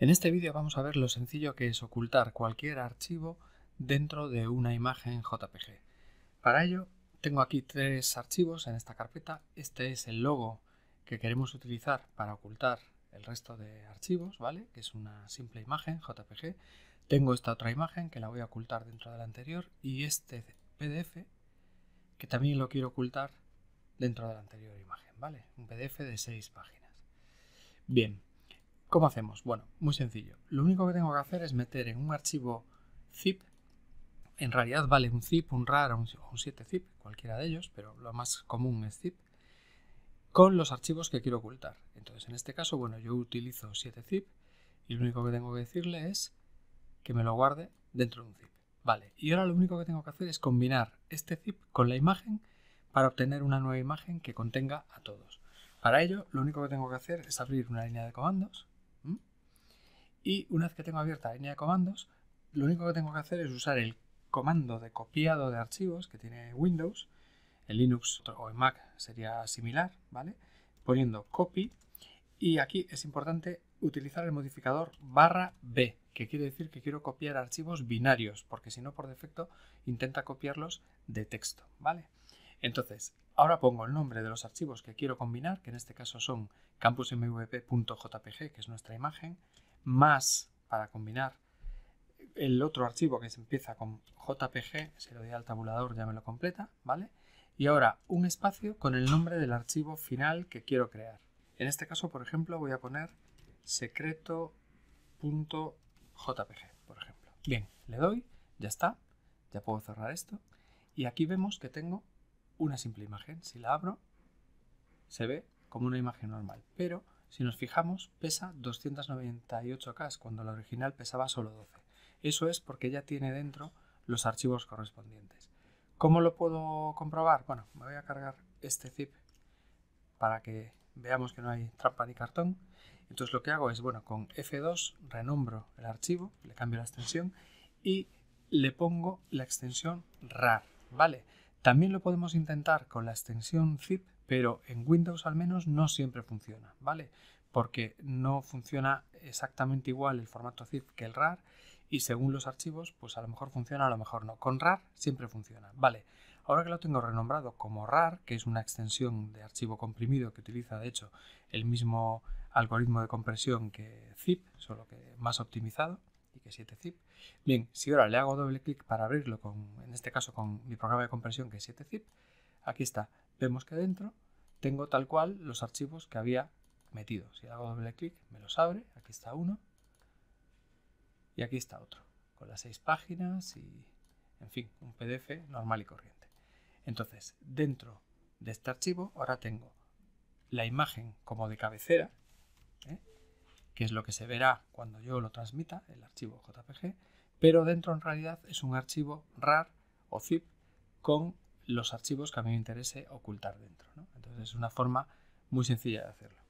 En este vídeo vamos a ver lo sencillo que es ocultar cualquier archivo dentro de una imagen JPG. Para ello tengo aquí tres archivos en esta carpeta. Este es el logo que queremos utilizar para ocultar el resto de archivos, ¿vale? Que es una simple imagen JPG. Tengo esta otra imagen que la voy a ocultar dentro de la anterior y este PDF que también lo quiero ocultar dentro de la anterior imagen, ¿vale? Un PDF de seis páginas. Bien, ¿Cómo hacemos? Bueno, muy sencillo. Lo único que tengo que hacer es meter en un archivo zip, en realidad vale un zip, un RAR o un 7zip, cualquiera de ellos, pero lo más común es zip, con los archivos que quiero ocultar. Entonces, en este caso, bueno, yo utilizo 7zip y lo único que tengo que decirle es que me lo guarde dentro de un zip. Vale, y ahora lo único que tengo que hacer es combinar este zip con la imagen para obtener una nueva imagen que contenga a todos. Para ello, lo único que tengo que hacer es abrir una línea de comandos y una vez que tengo abierta la línea de comandos, lo único que tengo que hacer es usar el comando de copiado de archivos que tiene Windows, en Linux o en Mac sería similar, ¿vale? Poniendo copy y aquí es importante utilizar el modificador barra B, que quiere decir que quiero copiar archivos binarios, porque si no por defecto intenta copiarlos de texto, ¿vale? Entonces, ahora pongo el nombre de los archivos que quiero combinar, que en este caso son campusmvp.jpg, que es nuestra imagen, más para combinar el otro archivo que se empieza con JPG, se lo doy al tabulador, ya me lo completa, ¿vale? Y ahora un espacio con el nombre del archivo final que quiero crear. En este caso, por ejemplo, voy a poner secreto.jpg, por ejemplo. Bien, le doy, ya está, ya puedo cerrar esto. Y aquí vemos que tengo una simple imagen. Si la abro, se ve como una imagen normal, pero si nos fijamos, pesa 298K cuando la original pesaba solo 12. Eso es porque ya tiene dentro los archivos correspondientes. ¿Cómo lo puedo comprobar? Bueno, me voy a cargar este zip para que veamos que no hay trampa ni cartón. Entonces lo que hago es, bueno, con F2 renombro el archivo, le cambio la extensión y le pongo la extensión RAR, ¿vale? También lo podemos intentar con la extensión zip, pero en Windows al menos no siempre funciona, ¿vale? Porque no funciona exactamente igual el formato zip que el RAR y según los archivos, pues a lo mejor funciona, a lo mejor no. Con RAR siempre funciona, ¿vale? Ahora que lo tengo renombrado como RAR, que es una extensión de archivo comprimido que utiliza de hecho el mismo algoritmo de compresión que zip, solo que más optimizado y que 7zip. Bien, si ahora le hago doble clic para abrirlo, en este caso con mi programa de compresión que es 7zip, Aquí está. Vemos que dentro tengo tal cual los archivos que había metido. Si hago doble clic, me los abre. Aquí está uno. Y aquí está otro. Con las seis páginas y, en fin, un PDF normal y corriente. Entonces, dentro de este archivo, ahora tengo la imagen como de cabecera, ¿eh? que es lo que se verá cuando yo lo transmita, el archivo JPG, pero dentro en realidad es un archivo RAR o zip con los archivos que a mí me interese ocultar dentro. Entonces es una forma muy sencilla de hacerlo.